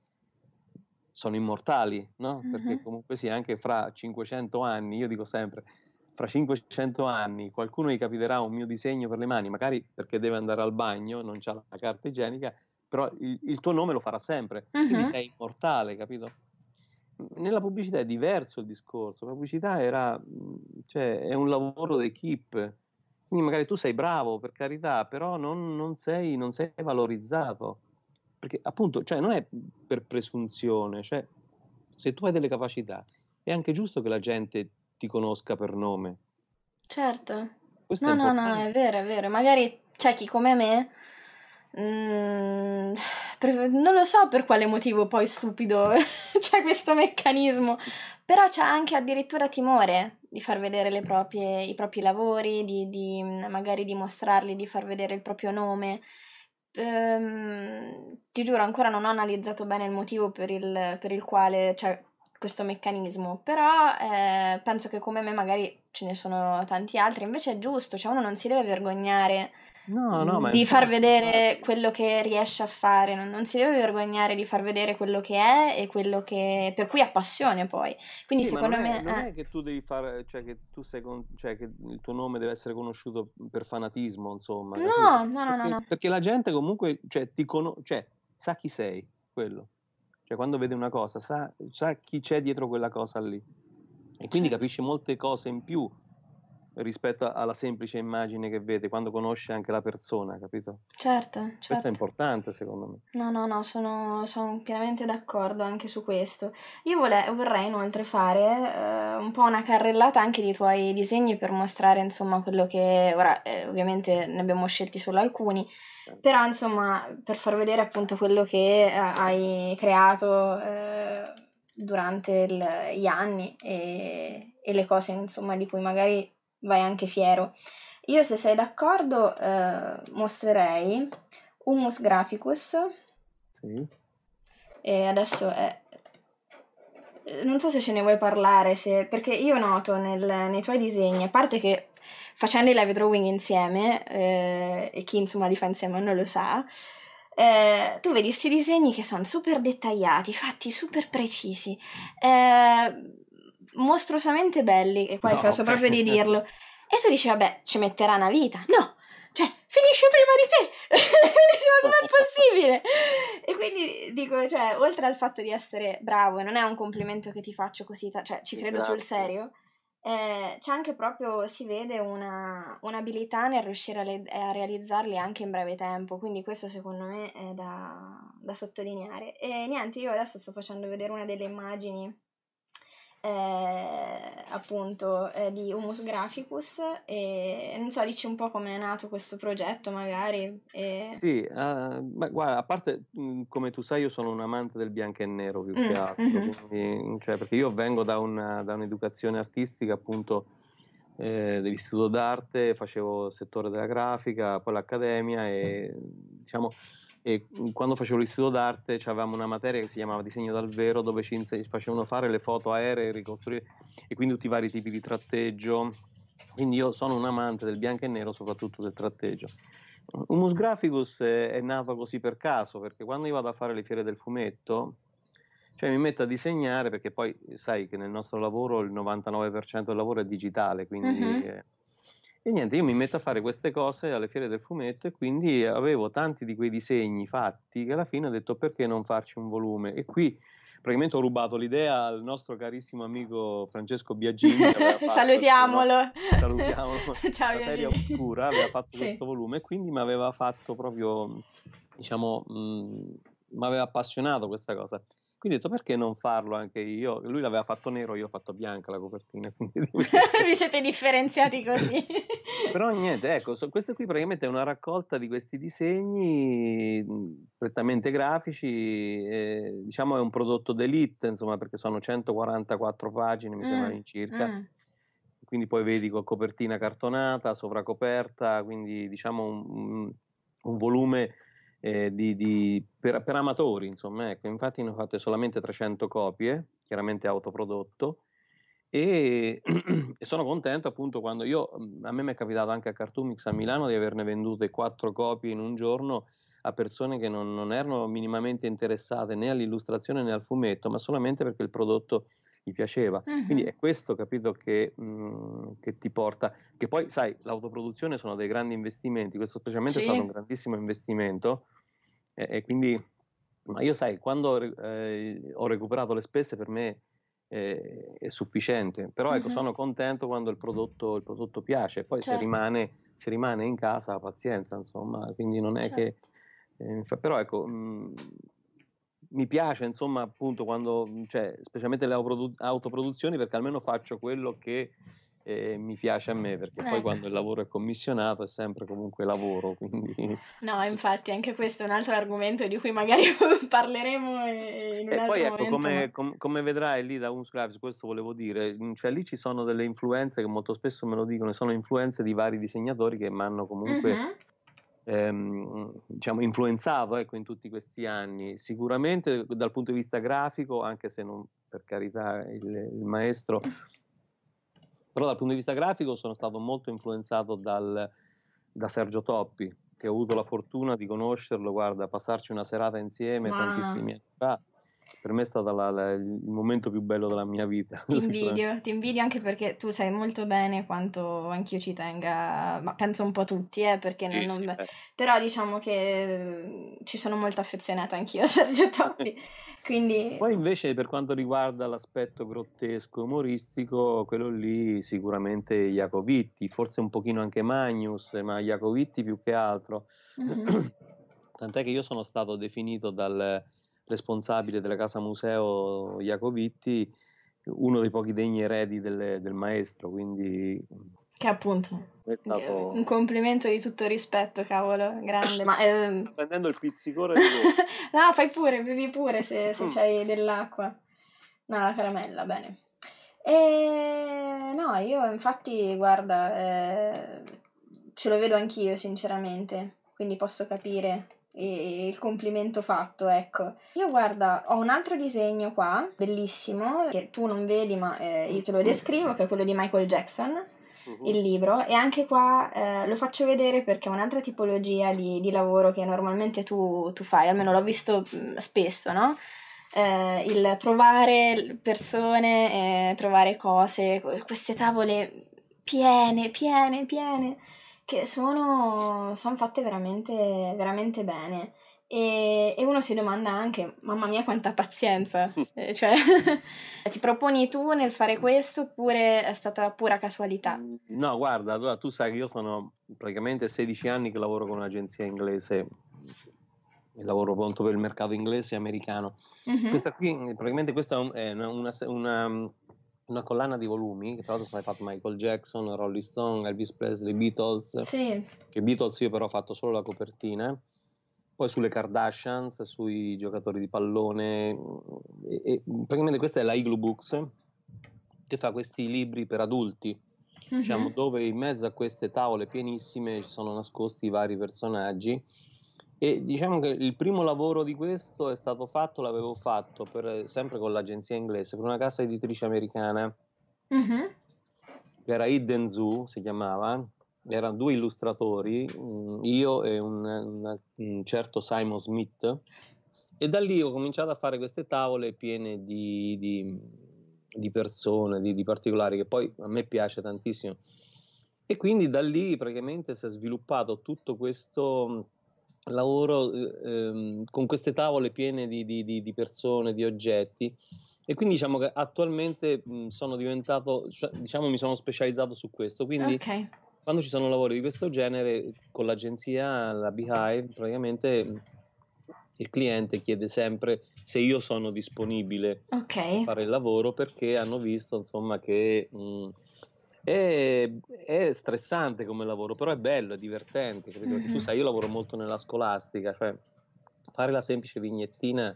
sono immortali, no? Perché comunque sì, anche fra 500 anni, io dico sempre, fra 500 anni qualcuno gli capiterà un mio disegno per le mani, magari perché deve andare al bagno, non c'ha la carta igienica, però il, il, tuo nome lo farà sempre, quindi uh-huh. sei immortale, capito? Nella pubblicità è diverso il discorso, la pubblicità era, cioè, è un lavoro d'equipe, quindi magari tu sei bravo, per carità, però non, non, sei, non sei, valorizzato. Perché appunto, cioè, non è per presunzione, cioè, se tu hai delle capacità, è anche giusto che la gente ti conosca per nome. Certo. Questo no, no, no, è vero, è vero. Magari c'è chi come me... Mm, per, non lo so per quale motivo poi stupido c'è questo meccanismo, però c'è anche addirittura timore di far vedere proprie, i propri lavori, di, di, magari di mostrarli, di far vedere il proprio nome. Ehm, ti giuro, ancora non ho analizzato bene il motivo per il, per il quale c'è cioè, questo meccanismo, però eh, penso che come me magari ce ne sono tanti altri, invece è giusto, cioè uno non si deve vergognare no, no, di infatti... far vedere quello che riesce a fare, non, non, si deve vergognare di far vedere quello che è e quello che... per cui ha passione poi. Quindi sì, secondo non me... È, non eh. è che tu devi fare, cioè che tu sei, con... cioè che il tuo nome deve essere conosciuto per fanatismo, insomma. No, no, no, perché, no, no, Perché la gente comunque, cioè, ti conosce, cioè, sa chi sei, quello. Cioè, quando vede una cosa, sa, sa chi c'è dietro quella cosa lì. E quindi capisce molte cose in più rispetto alla semplice immagine che vede, quando conosce anche la persona, capito? Certo, certo. Questo è certo. importante secondo me. No, no, no, sono, sono pienamente d'accordo anche su questo. Io vole- vorrei inoltre fare eh, un po' una carrellata anche dei tuoi disegni per mostrare insomma quello che, ora eh, ovviamente ne abbiamo scelti solo alcuni, certo. però insomma per far vedere appunto quello che eh, hai creato eh, durante il, gli anni e, e le cose insomma di cui magari vai anche fiero. Io se sei d'accordo eh, mostrerei Humus Graphicus. Sì. E adesso è... Non so se ce ne vuoi parlare, se... perché io noto nel, nei tuoi disegni, a parte che facendo i live drawing insieme, eh, e chi insomma li fa insieme non lo sa, eh, tu vedi questi disegni che sono super dettagliati, fatti super precisi. Eh, mostruosamente belli, e qua è il caso proprio di dirlo. E tu dici, vabbè, ci metterà una vita. No, cioè, finisce prima di te! Dicevo, non è possibile! E quindi dico, cioè, oltre al fatto di essere bravo, e non è un complimento che ti faccio così, ta- cioè, ci credo Grazie. sul esatto. serio, eh, c'è anche proprio, si vede una, un'abilità nel riuscire a, le- a, realizzarli anche in breve tempo, quindi questo secondo me è da, da sottolineare. E niente, io adesso sto facendo vedere una delle immagini eh, appunto eh, di Humus Graphicus e non so, dici un po' come è nato questo progetto magari. E... Sì, uh, eh, ma guarda, a parte mh, mm, come tu sai io sono un amante del bianco e nero più mm. che altro, mm-hmm. quindi, mm, cioè, perché io vengo da, una, da un'educazione artistica appunto eh, dell'istituto d'arte, facevo il settore della grafica, poi l'accademia e diciamo e mhmm, quando facevo l'istituto d'arte avevamo una materia che si chiamava disegno dal vero dove ci facevano fare le foto aeree e ricostruire e quindi tutti i vari tipi di tratteggio quindi io sono un amante del bianco e nero soprattutto del tratteggio Humus Graphicus è, è nato così per caso perché quando io vado a fare le fiere del fumetto cioè mi metto a disegnare perché poi sai che nel nostro lavoro il 99% del lavoro è digitale quindi uh-huh. E niente, io mi metto a fare queste cose alle fiere del fumetto e quindi avevo tanti di quei disegni fatti che alla fine ho detto perché non farci un volume. E qui praticamente ho rubato l'idea al nostro carissimo amico Francesco Biagini. salutiamolo. Questo, no? Salutiamolo. Ciao Materia Biagini. Oscura aveva fatto sì. questo volume e quindi mi aveva fatto proprio, diciamo, mi mm, aveva appassionato questa cosa. Quindi ho detto perché non farlo anche io? Lui l'aveva fatto nero, io ho fatto bianca la copertina. Vi siete differenziati così. Però niente, ecco, so, questa qui praticamente è una raccolta di questi disegni mhmm, prettamente grafici, eh, diciamo è un prodotto d'elite, insomma, perché sono 144 pagine, mi mm, sembra in circa. Mm. Quindi poi vedi con copertina cartonata, sovracoperta, quindi diciamo un, un volume eh, di, di, per, per, amatori, insomma, ecco. infatti ne ho fatte solamente 300 copie, chiaramente autoprodotto, e, e sono contento appunto quando io, mhmm, a me mi è capitato anche a Cartoomix a Milano di averne vendute 4 copie in un giorno a persone che non, non erano minimamente interessate né all'illustrazione né al fumetto, ma solamente perché il prodotto gli piaceva. Uh-huh. Quindi è questo, capito, che, mh, mhmm, che, ti porta. Che poi, sai, l'autoproduzione sono dei grandi investimenti, questo specialmente sì. è stato un grandissimo investimento e, e quindi, ma io sai, quando eh, ho recuperato le spese per me eh, è sufficiente, però ecco, uh-huh. sono contento quando il prodotto, il prodotto piace, poi certo. se, rimane, se, rimane, in casa, pazienza, insomma, quindi non è certo. che... Eh, però ecco, mh, mhmm, mi piace, insomma, appunto, quando, cioè, specialmente le autoproduzioni, perché almeno faccio quello che e mi piace a me perché eh. poi quando il lavoro è commissionato è sempre comunque lavoro. Quindi... No, infatti anche questo è un altro argomento di cui magari parleremo in un e poi, ecco, come, com- come, vedrai lì da Unscribes, questo volevo dire, cioè lì ci sono delle influenze che molto spesso me lo dicono, sono influenze di vari disegnatori che mi hanno comunque... Mm-hmm. Ehm, diciamo influenzato ecco, in tutti questi anni sicuramente dal punto di vista grafico anche se non per carità il, il maestro Però dal punto di vista grafico sono stato molto influenzato dal, da Sergio Toppi, che ho avuto la fortuna di conoscerlo, guarda, passarci una serata insieme wow. tantissimi anni fa per me è stato la, la, il momento più bello della mia vita. Ti invidio, ti invidio anche perché tu sai molto bene quanto anch'io ci tenga, ma penso un po' tutti, eh, perché sì, non, sì, non... Eh. però diciamo che eh, ci sono molto affezionata anch'io a Sergio Toppi. Quindi... Poi invece per quanto riguarda l'aspetto grottesco, umoristico, quello lì sicuramente Iacovitti, forse un pochino anche Magnus, ma Iacovitti più che altro. Mm-hmm. Tant'è che io sono stato definito dal responsabile della casa museo Jacobitti, uno dei pochi degni eredi del, del maestro, quindi... Che appunto, stato... un complimento di tutto rispetto, cavolo, grande. Ma, ehm... Prendendo il pizzicore di No, fai pure, bevi pure se, se mm. c'hai dell'acqua. No, la caramella, bene. E... No, io infatti, guarda, eh... ce lo vedo anch'io, sinceramente, quindi posso capire e il complimento fatto, ecco. Io guarda, ho un altro disegno qua, bellissimo, che tu non vedi ma eh, io te lo descrivo, che è quello di Michael Jackson, uh-huh. il libro, e anche qua eh, lo faccio vedere perché è un'altra tipologia di, di lavoro che normalmente tu, tu, fai, almeno l'ho visto mm, spesso, no? Eh, il trovare persone, eh, trovare cose, queste tavole piene, piene, piene che sono, sono fatte veramente, veramente bene. E, e, uno si domanda anche, mamma mia quanta pazienza, eh, cioè ti proponi tu nel fare questo oppure è stata pura casualità? Mm, no, guarda, allora tu sai che io sono praticamente 16 anni che lavoro con un'agenzia inglese, e lavoro pronto per il mercato inglese e americano. Uh-huh. Questa qui, praticamente questa è una, una, una una collana di volumi, che tra l'altro sono fatto Michael Jackson, Rolling Stone, Elvis Presley, Beatles, sì. che Beatles io però ho fatto solo la copertina, poi sulle Kardashians, sui giocatori di pallone, e, e praticamente questa è la Igloo Books, che fa questi libri per adulti, uh-huh. diciamo, dove in mezzo a queste tavole pienissime ci sono nascosti vari personaggi, e diciamo che il primo lavoro di questo è stato fatto, l'avevo fatto per, sempre con l'agenzia inglese, per una casa editrice americana, mm-hmm. che era Hidden Zoo, si chiamava, erano due illustratori, mm, io e un, un, un certo Simon Smith, e da lì ho cominciato a fare queste tavole piene di, di, di persone, di, di particolari, che poi a me piace tantissimo. E quindi da lì praticamente si è sviluppato tutto questo lavoro ehm, con queste tavole piene di, di, di, persone, di oggetti e quindi diciamo che attualmente mh, mhmm, sono diventato, cioè, diciamo mi sono specializzato su questo, quindi okay. quando ci sono lavori di questo genere con l'agenzia, la Beehive, praticamente mhmm, il cliente chiede sempre se io sono disponibile okay. a fare il lavoro perché hanno visto insomma che... Mh, mhmm, è, è, stressante come lavoro, però è bello, è divertente. Mm-hmm. Tu sai, io lavoro molto nella scolastica, cioè fare la semplice vignettina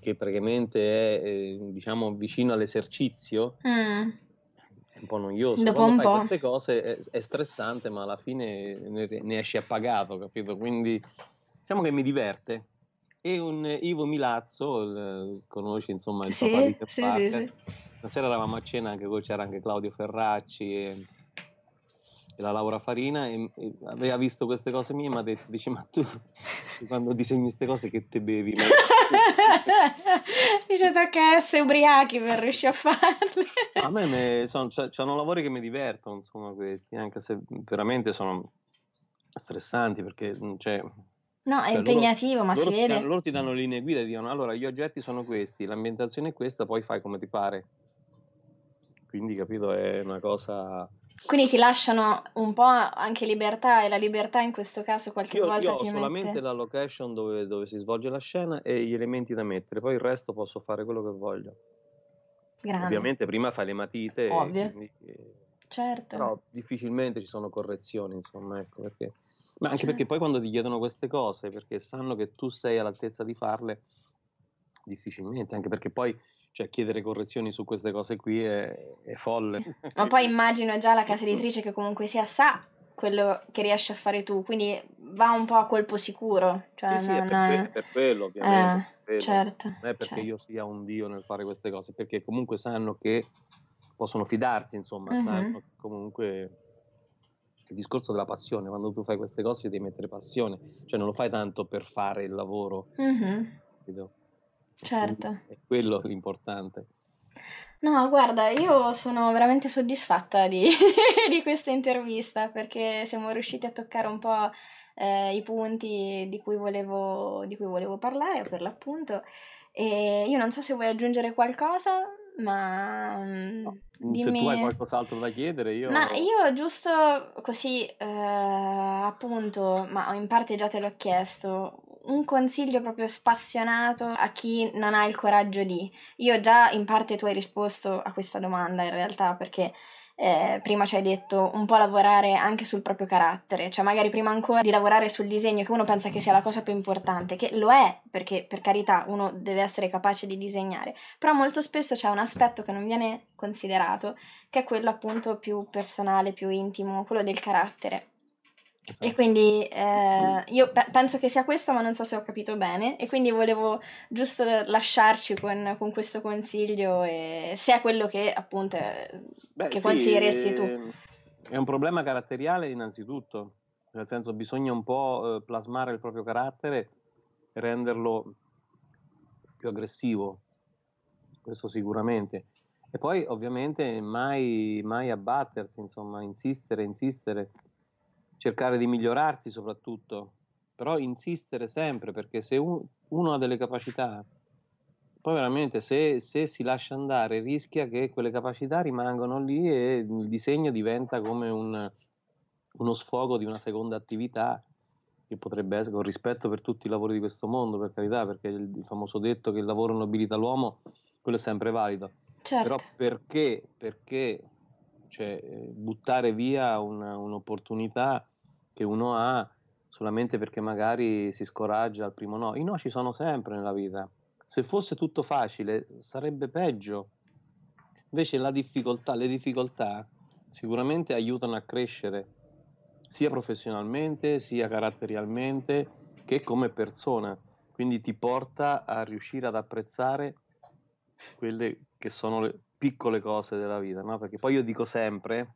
che praticamente è eh, diciamo vicino all'esercizio mm. è un po' noioso Dopo quando fai po'. queste cose è, è, stressante ma alla fine ne, ne esci appagato capito quindi diciamo che mi diverte e un Ivo Milazzo, il, eh, conosci insomma il sì, papà di sì, sì, sì. Una sera eravamo a cena, anche, c'era anche Claudio Ferracci e, e la Laura Farina e, e, aveva visto queste cose mie e mi ha detto, dice ma tu quando disegni queste cose che te bevi? Ma... dice che essere ubriachi per riuscire a farle. a me, me sono, sono lavori che mi divertono insomma questi, anche se veramente sono stressanti perché cioè, No, è cioè, impegnativo, loro, ma loro si vede. Danno, loro ti danno linee guida e dicono allora gli oggetti sono questi, l'ambientazione è questa, poi fai come ti pare. Quindi, capito, è una cosa... Quindi ti lasciano un po' anche libertà e la libertà in questo caso qualche io, volta io ho ti solamente mette... la location dove, dove, si svolge la scena e gli elementi da mettere, poi il resto posso fare quello che voglio. Grande. Ovviamente prima fai le matite. Ovvio. E quindi, eh, certo. Però difficilmente ci sono correzioni, insomma, ecco perché... Ma anche cioè. perché poi quando ti chiedono queste cose, perché sanno che tu sei all'altezza di farle, difficilmente, anche perché poi cioè, chiedere correzioni su queste cose qui è, è folle. Ma poi immagino già la casa editrice che comunque sia sa quello che riesci a fare tu, quindi va un po' a colpo sicuro. Cioè, sì, sì, non... è, per, per quello, ovviamente. Eh, per quello. Certo, non è perché certo. io sia un dio nel fare queste cose, perché comunque sanno che possono fidarsi, insomma, mm-hmm. sanno che comunque il discorso della passione, quando tu fai queste cose devi mettere passione, cioè non lo fai tanto per fare il lavoro. Mm-hmm. Certo. È quello l'importante. No, guarda, io sono veramente soddisfatta di, di, questa intervista perché siamo riusciti a toccare un po' eh, i punti di cui, volevo, di cui volevo parlare per l'appunto. E io non so se vuoi aggiungere qualcosa, ma no. dimmi... se tu hai qualcos'altro da chiedere io... Ma io giusto così, eh, appunto, ma in parte già te l'ho chiesto, un consiglio proprio spassionato a chi non ha il coraggio di. Io già in parte tu hai risposto a questa domanda in realtà perché eh, prima ci hai detto, un po' lavorare anche sul proprio carattere, cioè magari prima ancora di lavorare sul disegno che uno pensa che sia la cosa più importante, che lo è perché per carità uno deve essere capace di disegnare, però molto spesso c'è un aspetto che non viene considerato, che è quello appunto più personale, più intimo, quello del carattere. Esatto. E quindi eh, io pe- penso che sia questo, ma non so se ho capito bene. E quindi volevo giusto lasciarci con, con questo consiglio, e se è quello che appunto eh, Beh, che sì, consiglieresti tu. Ehm, è un problema caratteriale, innanzitutto, nel senso bisogna un po' eh, plasmare il proprio carattere e renderlo più aggressivo, questo sicuramente. E poi ovviamente mai, mai abbattersi, insomma, insistere, insistere cercare di migliorarsi soprattutto, però insistere sempre perché se uno ha delle capacità, poi veramente se, se, si lascia andare rischia che quelle capacità rimangano lì e il disegno diventa come un, uno sfogo di una seconda attività che potrebbe essere, con rispetto per tutti i lavori di questo mondo, per carità, perché il, il famoso detto che il lavoro nobilita l'uomo, quello è sempre valido. Certo. Però perché, perché cioè eh, buttare via una, un'opportunità che uno ha solamente perché magari si scoraggia al primo no. I no ci sono sempre nella vita. Se fosse tutto facile sarebbe peggio. Invece la difficoltà, le difficoltà sicuramente aiutano a crescere sia professionalmente, sia caratterialmente che come persona. Quindi ti porta a riuscire ad apprezzare quelle che sono le, piccole cose della vita, no? perché poi io dico sempre,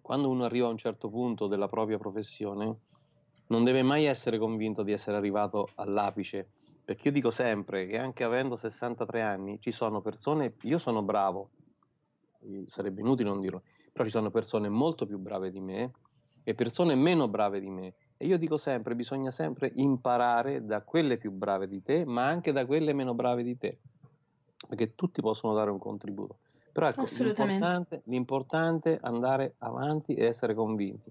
quando uno arriva a un certo punto della propria professione, non deve mai essere convinto di essere arrivato all'apice, perché io dico sempre che anche avendo 63 anni ci sono persone, io sono bravo, sarebbe inutile non dirlo, però ci sono persone molto più brave di me e persone meno brave di me. E io dico sempre, bisogna sempre imparare da quelle più brave di te, ma anche da quelle meno brave di te perché tutti possono dare un contributo. Però ecco, l'importante, l'importante è andare avanti e essere convinti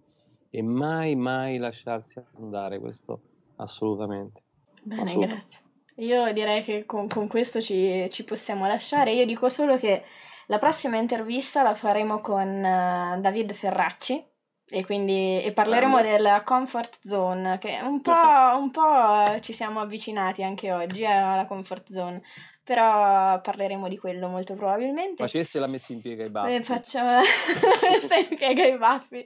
e mai mai lasciarsi andare, questo assolutamente. Bene, assolutamente. grazie. Io direi che con, con questo ci, ci, possiamo lasciare. Io dico solo che la prossima intervista la faremo con uh, David Ferracci, e quindi e parleremo della comfort zone, che un po', un po', ci siamo avvicinati anche oggi eh, alla comfort zone, però parleremo di quello molto probabilmente. Facesse la messa in piega ai baffi. Eh, facciamo la messa in piega ai baffi.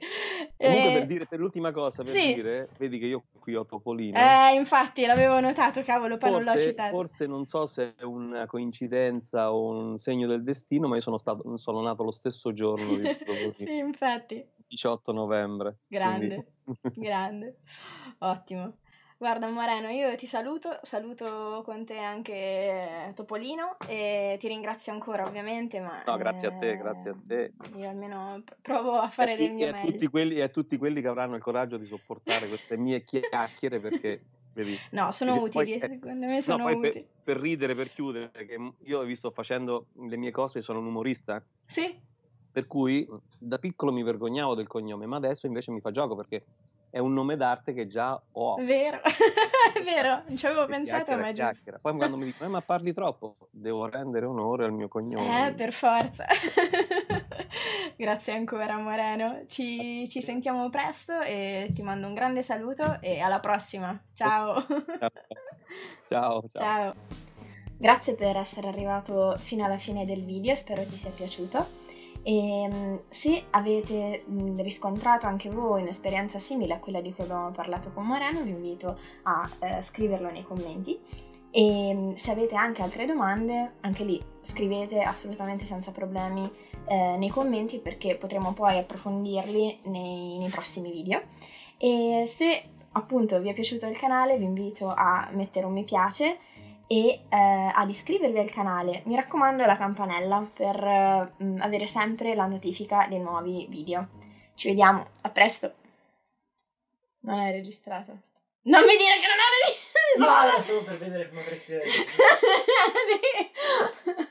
Comunque eh... per, dire, per l'ultima cosa, per sì. dire, vedi che io qui ho Topolino. Eh, infatti l'avevo notato, cavolo, poi forse, non l'ho citato. Forse non so se è una coincidenza o un segno del destino, ma io sono, stato, sono nato lo stesso giorno di Topolino. sì, infatti. 18 novembre. Grande, quindi. grande, ottimo. Guarda Moreno, io ti saluto, saluto con te anche eh, Topolino e ti ringrazio ancora ovviamente. Ma, no, grazie eh, a te, eh, grazie a te. Io almeno provo a fare e del mio e meglio. tutti quelli, e a tutti quelli che avranno il coraggio di sopportare queste mie chiacchiere perché... Vedi, no, sono vedi, utili, poi, secondo me sono no, utili. Per, per, ridere, per chiudere, che io vi sto facendo le mie cose, sono un umorista. Sì. Per cui da piccolo mi vergognavo del cognome, ma adesso invece mi fa gioco perché è un nome d'arte che già ho. Vero, è vero, non ci avevo che pensato, ma è giusto. Poi quando mi dicono, eh, ma parli troppo, devo rendere onore al mio cognome. Eh, per forza. Grazie ancora Moreno, ci, ci, sentiamo presto e ti mando un grande saluto e alla prossima. Ciao. ciao. ciao. ciao. Grazie per essere arrivato fino alla fine del video, spero ti sia piaciuto. E ehm, se avete riscontrato anche voi un'esperienza simile a quella di cui abbiamo parlato con Moreno, vi invito a eh, scriverlo nei commenti. E ehm, se avete anche altre domande, anche lì scrivete assolutamente senza problemi eh, nei commenti perché potremo poi approfondirli nei, nei prossimi video. E se appunto vi è piaciuto il canale, vi invito a mettere un mi piace e eh, ad iscrivervi al canale. Mi raccomando la campanella per eh, mm, avere sempre la notifica dei nuovi video. Ci vediamo, a presto! Non è registrato. Non mi dire che non è registrato! No, era solo per vedere come avresti